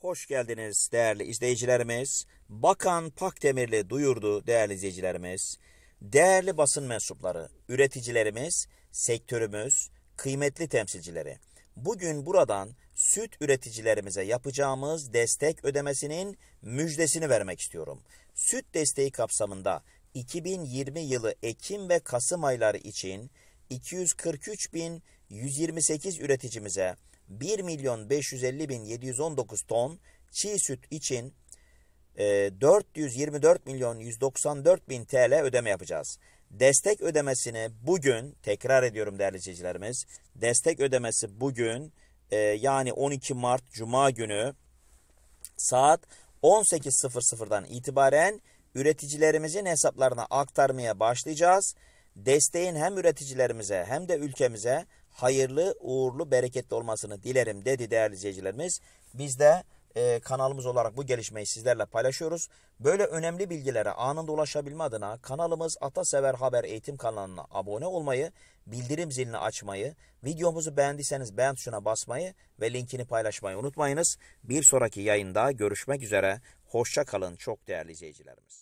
Hoş geldiniz değerli izleyicilerimiz. Bakan Pakdemirli duyurdu değerli izleyicilerimiz. Değerli basın mensupları, üreticilerimiz, sektörümüz, kıymetli temsilcileri. Bugün buradan süt üreticilerimize yapacağımız destek ödemesinin müjdesini vermek istiyorum. Süt desteği kapsamında 2020 yılı Ekim ve Kasım ayları için 243 bin 128 üreticimize 1 milyon 550 bin 719 ton çiğ süt için 424 e, milyon 194 bin TL ödeme yapacağız. Destek ödemesini bugün tekrar ediyorum değerli izleyicilerimiz. Destek ödemesi bugün e, yani 12 Mart Cuma günü saat 18.00'dan itibaren üreticilerimizin hesaplarına aktarmaya başlayacağız. Desteğin hem üreticilerimize hem de ülkemize hayırlı, uğurlu, bereketli olmasını dilerim dedi değerli izleyicilerimiz. Biz de e, kanalımız olarak bu gelişmeyi sizlerle paylaşıyoruz. Böyle önemli bilgilere anında ulaşabilme adına kanalımız Atasever Haber Eğitim kanalına abone olmayı, bildirim zilini açmayı, videomuzu beğendiyseniz beğen tuşuna basmayı ve linkini paylaşmayı unutmayınız. Bir sonraki yayında görüşmek üzere. Hoşça kalın çok değerli izleyicilerimiz.